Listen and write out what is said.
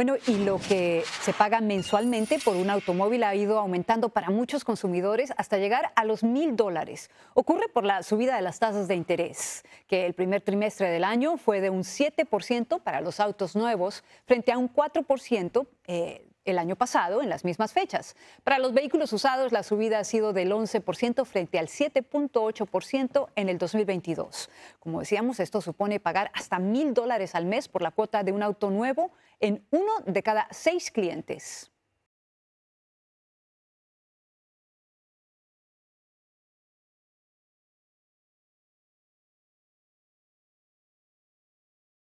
Bueno, y lo que se paga mensualmente por un automóvil ha ido aumentando para muchos consumidores hasta llegar a los mil dólares. Ocurre por la subida de las tasas de interés, que el primer trimestre del año fue de un 7% para los autos nuevos frente a un 4% el año pasado en las mismas fechas. Para los vehículos usados, la subida ha sido del 11% frente al 7.8% en el 2022. Como decíamos, esto supone pagar hasta mil dólares al mes por la cuota de un auto nuevo en uno de cada seis clientes.